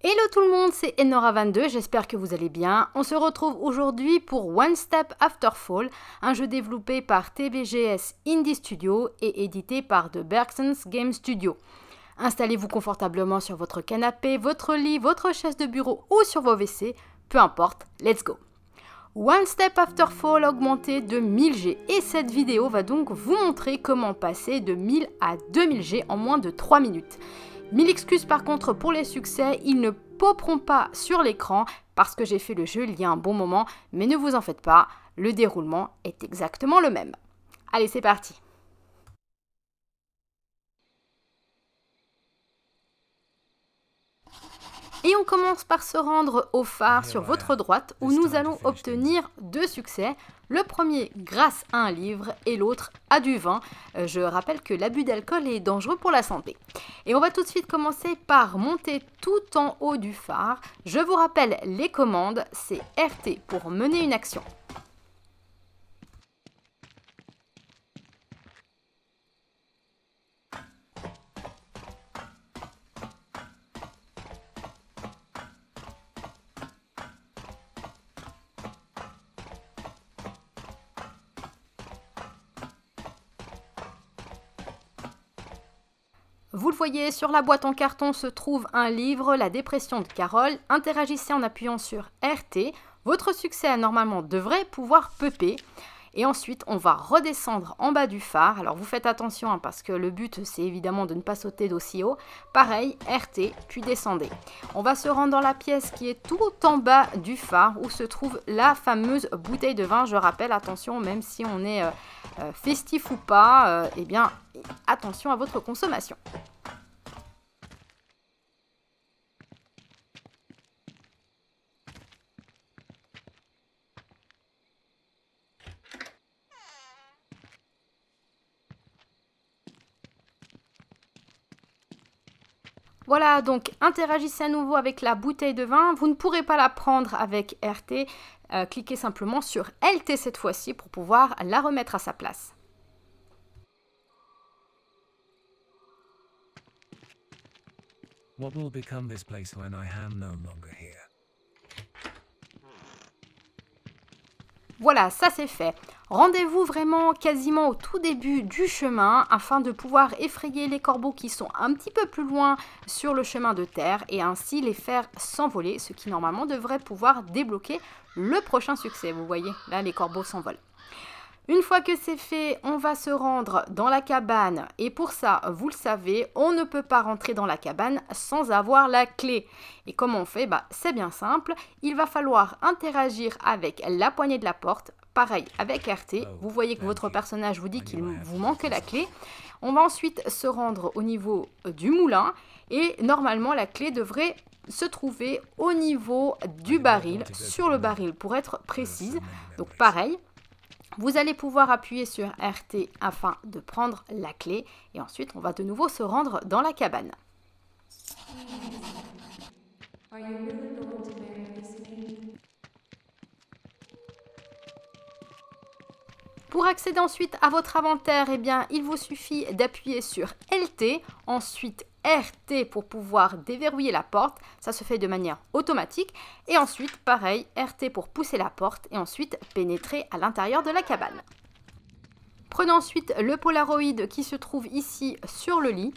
Hello tout le monde, c'est Enora22, j'espère que vous allez bien. On se retrouve aujourd'hui pour One Step After Fall, un jeu développé par TBGS Indie Studio et édité par The Bergsons Game Studio. Installez-vous confortablement sur votre canapé, votre lit, votre chaise de bureau ou sur vos WC, peu importe, let's go One Step After Fall augmenté de 1000G et cette vidéo va donc vous montrer comment passer de 1000 à 2000G en moins de 3 minutes. Mille excuses par contre pour les succès, ils ne poperont pas sur l'écran parce que j'ai fait le jeu il y a un bon moment, mais ne vous en faites pas, le déroulement est exactement le même. Allez, c'est parti Et on commence par se rendre au phare sur votre droite où nous allons obtenir deux succès. Le premier grâce à un livre et l'autre à du vin. Euh, je rappelle que l'abus d'alcool est dangereux pour la santé. Et on va tout de suite commencer par monter tout en haut du phare. Je vous rappelle les commandes, c'est RT pour mener une action Vous le voyez, sur la boîte en carton se trouve un livre, La dépression de Carole. Interagissez en appuyant sur RT. Votre succès normalement devrait pouvoir peuper. Et ensuite, on va redescendre en bas du phare. Alors vous faites attention hein, parce que le but, c'est évidemment de ne pas sauter d'aussi haut. Pareil, RT, puis descendez. On va se rendre dans la pièce qui est tout en bas du phare où se trouve la fameuse bouteille de vin. Je rappelle, attention, même si on est euh, euh, festif ou pas, euh, eh bien, attention à votre consommation. Voilà, donc interagissez à nouveau avec la bouteille de vin. Vous ne pourrez pas la prendre avec RT. Euh, cliquez simplement sur LT cette fois-ci pour pouvoir la remettre à sa place. Voilà, ça c'est fait. Rendez-vous vraiment quasiment au tout début du chemin afin de pouvoir effrayer les corbeaux qui sont un petit peu plus loin sur le chemin de terre et ainsi les faire s'envoler, ce qui normalement devrait pouvoir débloquer le prochain succès. Vous voyez, là les corbeaux s'envolent. Une fois que c'est fait, on va se rendre dans la cabane. Et pour ça, vous le savez, on ne peut pas rentrer dans la cabane sans avoir la clé. Et comment on fait bah, C'est bien simple. Il va falloir interagir avec la poignée de la porte Pareil, avec RT, ah, vous voyez que ah, votre personnage vous dit qu'il vous manque la clé. On va ensuite se rendre au niveau euh, du moulin et normalement la clé devrait se trouver au niveau du ah, baril, sur le baril pour être précise. Donc pareil, vous allez pouvoir appuyer sur RT afin de prendre la clé et ensuite on va de nouveau se rendre dans la cabane. Pour accéder ensuite à votre inventaire, eh bien, il vous suffit d'appuyer sur LT, ensuite RT pour pouvoir déverrouiller la porte, ça se fait de manière automatique, et ensuite pareil, RT pour pousser la porte et ensuite pénétrer à l'intérieur de la cabane. Prenez ensuite le Polaroid qui se trouve ici sur le lit.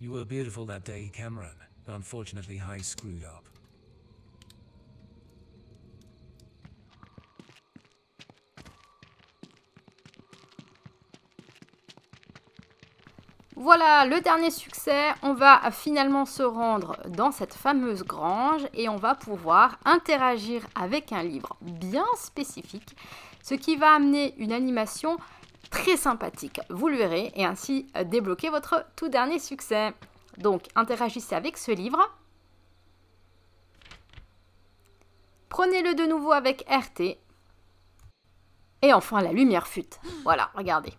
You beautiful day, Cameron. Unfortunately, screwed up. Voilà, le dernier succès, on va finalement se rendre dans cette fameuse grange et on va pouvoir interagir avec un livre bien spécifique, ce qui va amener une animation très sympathique, vous le verrez, et ainsi débloquer votre tout dernier succès. Donc, interagissez avec ce livre. Prenez-le de nouveau avec RT. Et enfin, la lumière fut. Voilà, regardez.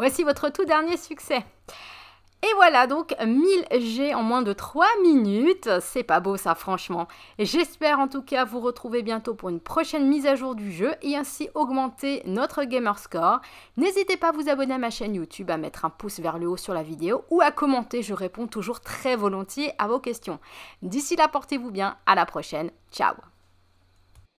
Voici votre tout dernier succès. Et voilà donc 1000 G en moins de 3 minutes. C'est pas beau ça franchement. J'espère en tout cas vous retrouver bientôt pour une prochaine mise à jour du jeu et ainsi augmenter notre gamer score. N'hésitez pas à vous abonner à ma chaîne YouTube, à mettre un pouce vers le haut sur la vidéo ou à commenter. Je réponds toujours très volontiers à vos questions. D'ici là, portez-vous bien. À la prochaine. Ciao